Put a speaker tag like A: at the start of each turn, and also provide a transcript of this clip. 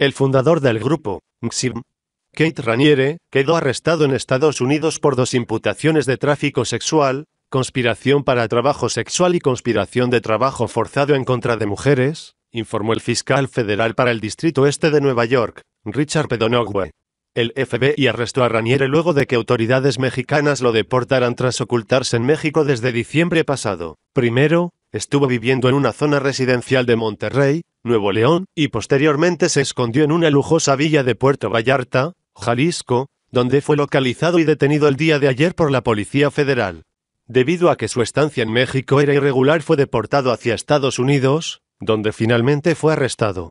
A: El fundador del grupo, XIM, Kate Raniere, quedó arrestado en Estados Unidos por dos imputaciones de tráfico sexual, conspiración para trabajo sexual y conspiración de trabajo forzado en contra de mujeres, informó el fiscal federal para el Distrito Este de Nueva York, Richard Pedonogwe. El FBI arrestó a Raniere luego de que autoridades mexicanas lo deportaran tras ocultarse en México desde diciembre pasado. Primero, estuvo viviendo en una zona residencial de Monterrey, Nuevo León, y posteriormente se escondió en una lujosa villa de Puerto Vallarta, Jalisco, donde fue localizado y detenido el día de ayer por la Policía Federal. Debido a que su estancia en México era irregular fue deportado hacia Estados Unidos, donde finalmente fue arrestado.